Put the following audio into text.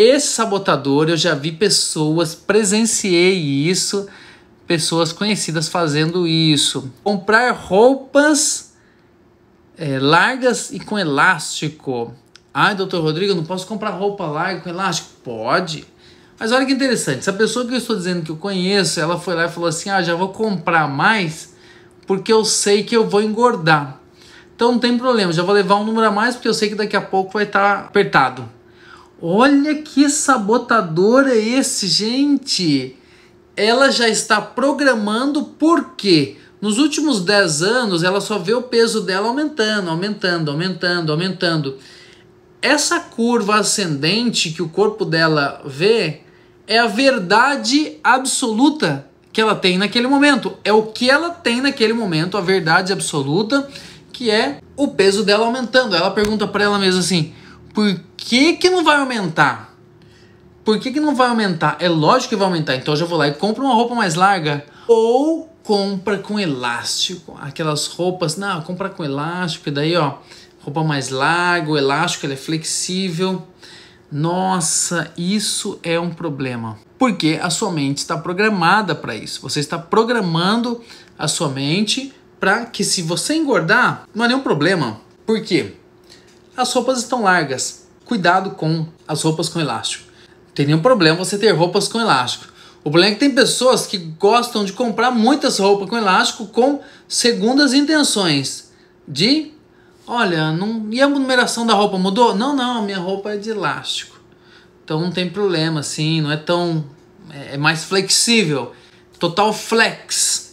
Esse sabotador eu já vi pessoas, presenciei isso, pessoas conhecidas fazendo isso. Comprar roupas é, largas e com elástico. Ai, doutor Rodrigo, eu não posso comprar roupa larga com elástico? Pode. Mas olha que interessante, essa pessoa que eu estou dizendo que eu conheço, ela foi lá e falou assim: ah, já vou comprar mais porque eu sei que eu vou engordar. Então não tem problema, já vou levar um número a mais porque eu sei que daqui a pouco vai estar tá apertado. Olha que sabotador é esse, gente! Ela já está programando por quê? Nos últimos 10 anos, ela só vê o peso dela aumentando, aumentando, aumentando, aumentando. Essa curva ascendente que o corpo dela vê é a verdade absoluta que ela tem naquele momento. É o que ela tem naquele momento, a verdade absoluta, que é o peso dela aumentando. Ela pergunta para ela mesma assim: por que, que não vai aumentar? Por que, que não vai aumentar? É lógico que vai aumentar, então eu já vou lá e compro uma roupa mais larga. Ou compra com elástico, aquelas roupas, não, compra com elástico, e daí ó, roupa mais larga, o elástico ele é flexível. Nossa, isso é um problema. Porque a sua mente está programada para isso. Você está programando a sua mente para que se você engordar, não é nenhum problema. Por quê? as roupas estão largas. Cuidado com as roupas com elástico. Não tem nenhum problema você ter roupas com elástico. O problema é que tem pessoas que gostam de comprar muitas roupas com elástico com segundas intenções. De, olha, não, e a numeração da roupa mudou? Não, não, a minha roupa é de elástico. Então não tem problema, assim, não é tão. é, é mais flexível. Total flex